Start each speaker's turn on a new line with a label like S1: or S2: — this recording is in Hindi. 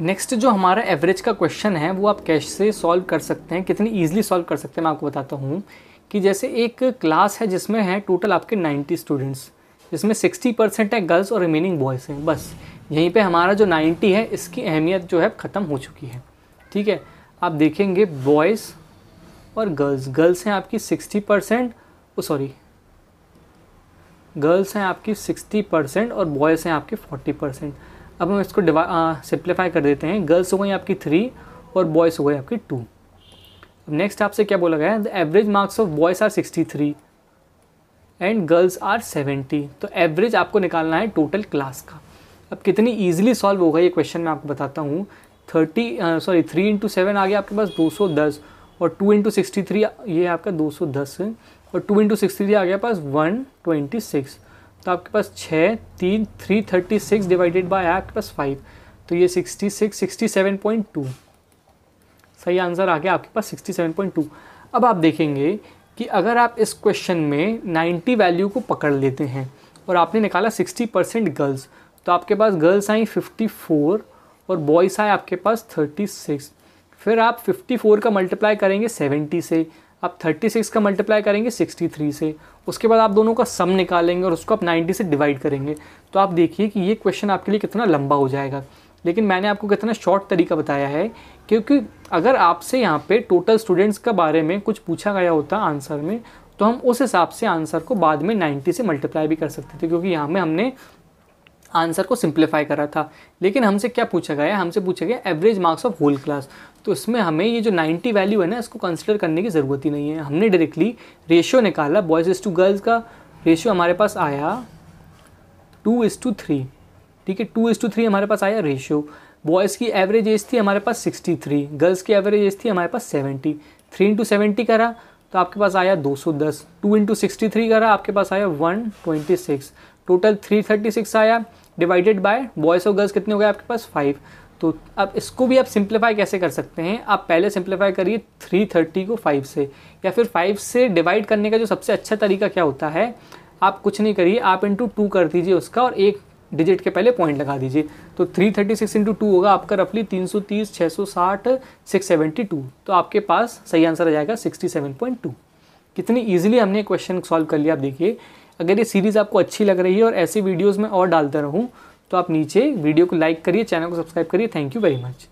S1: नेक्स्ट जो हमारा एवरेज का क्वेश्चन है वो आप कैसे सॉल्व कर सकते हैं कितनी ईजिली सॉल्व कर सकते हैं मैं आपको बताता हूँ कि जैसे एक क्लास है जिसमें है टोटल आपके 90 स्टूडेंट्स जिसमें 60 परसेंट है गर्ल्स और रिमेनिंग बॉयज़ हैं बस यहीं पे हमारा जो 90 है इसकी अहमियत जो है ख़त्म हो चुकी है ठीक है आप देखेंगे बॉयज़ और गर्ल्स गर्ल्स हैं आपकी सिक्सटी परसेंट सॉरी गर्ल्स हैं आपकी सिक्सटी परसेंट और बॉयज़ हैं आपके फोर्टी परसेंट अब हम इसको सिंप्लीफाई कर देते हैं गर्ल्स हो गई आपकी थ्री और बॉयज़ हो गए आपकी टू अब नेक्स्ट आपसे क्या बोला गया है the average marks of boys are sixty three and girls are seventy तो एवरेज आपको निकालना है टोटल क्लास का अब कितनी ईजिली सॉल्व होगा ये क्वेश्चन मैं आपको बताता हूँ thirty sorry three into seven आ गया आपके पास दो सौ दस और टू इंटू सिक्सटी थ्री ये आपका दो सौ दस और टू इंटू सिक्सटी थ्री आ गया पास वन ट्वेंटी सिक्स तो आपके पास छः तीन three thirty six divided by आपके पास फाइव तो ये sixty six sixty seven point two सही आंसर आ गया आपके पास सिक्सटी सेवन पॉइंट टू अब आप देखेंगे कि अगर आप इस क्वेश्चन में नाइन्टी वैल्यू को पकड़ लेते हैं और आपने निकाला सिक्सटी परसेंट गर्ल्स तो आपके पास गर्ल्स आई फिफ्टी फोर और बॉयज़ आए आपके पास थर्टी सिक्स फिर आप फिफ्टी फोर का मल्टीप्लाई करेंगे सेवेंटी से आप 36 का मल्टीप्लाई करेंगे 63 से उसके बाद आप दोनों का सम निकालेंगे और उसको आप 90 से डिवाइड करेंगे तो आप देखिए कि ये क्वेश्चन आपके लिए कितना लंबा हो जाएगा लेकिन मैंने आपको कितना शॉर्ट तरीका बताया है क्योंकि अगर आपसे यहाँ पे टोटल स्टूडेंट्स के बारे में कुछ पूछा गया होता आंसर में तो हम उस हिसाब से आंसर को बाद में 90 से मल्टीप्लाई भी कर सकते थे क्योंकि यहाँ में हमने आंसर को सिंप्लीफाई करा था लेकिन हमसे क्या पूछा गया हमसे पूछा गया average marks of whole class तो इसमें हमें ये जो 90 वैल्यू है ना इसको कंसिडर करने की ज़रूरत ही नहीं है हमने डायरेक्टली रेशियो निकाला बॉयज़ इज़ टू गर्ल्स का रेशियो हमारे पास आया टू इज़ टू थ्री ठीक है टू इज़ टू थ्री हमारे पास आया रेशियो बॉयज़ की एवरेज एज थी हमारे पास सिक्सटी थ्री गर्ल्स की एवरेज एज थी हमारे पास सेवेंटी थ्री इंटू सेवेंटी करा तो आपके पास आया 210 सौ दस टू इंटू सिक्सटी थ्री करा आपके पास आया 126 टोटल 336 आया डिवाइडेड बाय बॉयज़ और गर्ल्स कितने हो गए आपके पास फाइव तो अब इसको भी आप सिंप्लीफाई कैसे कर सकते हैं आप पहले सिंप्लीफाई करिए 330 को 5 से या फिर 5 से डिवाइड करने का जो सबसे अच्छा तरीका क्या होता है आप कुछ नहीं करिए आप इंटू टू कर दीजिए उसका और एक डिजिट के पहले पॉइंट लगा दीजिए तो 336 थर्टी सिक्स इंटू टू होगा आपका रफली 330 660 672 तो आपके पास सही आंसर आ जाएगा 67.2 कितनी ईजिली हमने क्वेश्चन सॉल्व कर लिया आप देखिए अगर ये सीरीज़ आपको अच्छी लग रही है और ऐसी वीडियोज़ में और डालता रहूँ तो आप नीचे वीडियो को लाइक करिए चैनल को सब्सक्राइब करिए थैंक यू वेरी मच